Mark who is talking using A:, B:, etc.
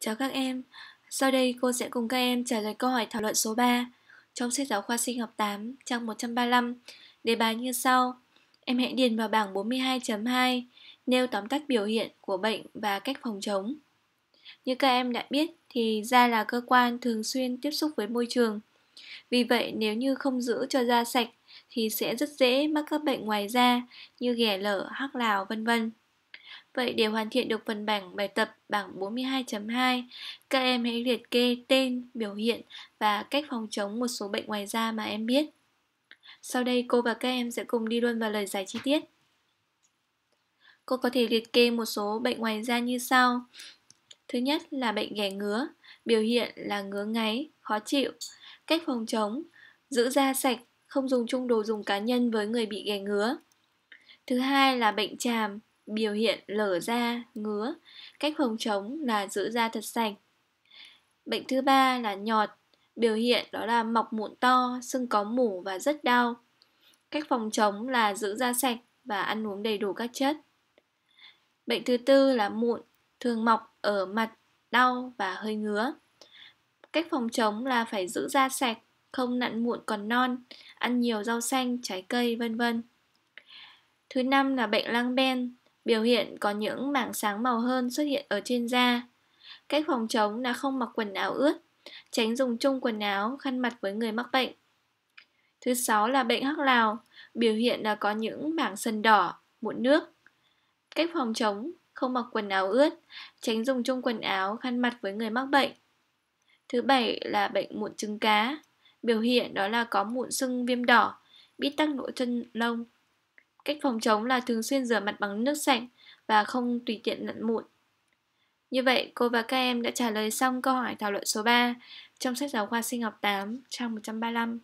A: Chào các em, sau đây cô sẽ cùng các em trả lời câu hỏi thảo luận số 3 trong sách giáo khoa sinh học 8 trang 135 đề bài như sau. Em hãy điền vào bảng 42.2 nêu tóm tắt biểu hiện của bệnh và cách phòng chống. Như các em đã biết thì da là cơ quan thường xuyên tiếp xúc với môi trường. Vì vậy nếu như không giữ cho da sạch thì sẽ rất dễ mắc các bệnh ngoài da như ghẻ lở, hắc lào vân vân. Vậy để hoàn thiện được phần bảng bài tập bảng 42.2, các em hãy liệt kê tên, biểu hiện và cách phòng chống một số bệnh ngoài da mà em biết. Sau đây cô và các em sẽ cùng đi luôn vào lời giải chi tiết. Cô có thể liệt kê một số bệnh ngoài da như sau. Thứ nhất là bệnh ghẻ ngứa, biểu hiện là ngứa ngáy, khó chịu. Cách phòng chống, giữ da sạch, không dùng chung đồ dùng cá nhân với người bị ghẻ ngứa. Thứ hai là bệnh tràm, biểu hiện lở da, ngứa. Cách phòng chống là giữ da thật sạch. Bệnh thứ ba là nhọt, biểu hiện đó là mọc mụn to, sưng có mủ và rất đau. Cách phòng chống là giữ da sạch và ăn uống đầy đủ các chất. Bệnh thứ tư là mụn, thường mọc ở mặt, đau và hơi ngứa. Cách phòng chống là phải giữ da sạch, không nặn mụn còn non, ăn nhiều rau xanh, trái cây, vân vân. Thứ năm là bệnh lang ben, biểu hiện có những mảng sáng màu hơn xuất hiện ở trên da. Cách phòng chống là không mặc quần áo ướt, tránh dùng chung quần áo, khăn mặt với người mắc bệnh. Thứ sáu là bệnh hắc lào, biểu hiện là có những mảng sần đỏ, mụn nước. Cách phòng chống không mặc quần áo ướt, tránh dùng chung quần áo, khăn mặt với người mắc bệnh. Thứ bảy là bệnh mụn trứng cá, biểu hiện đó là có mụn sưng viêm đỏ, bít tắc lỗ chân lông, Cách phòng chống là thường xuyên rửa mặt bằng nước sạch và không tùy tiện lặn mụn. Như vậy, cô và các em đã trả lời xong câu hỏi thảo luận số 3 trong sách giáo khoa sinh học 8, trang 135.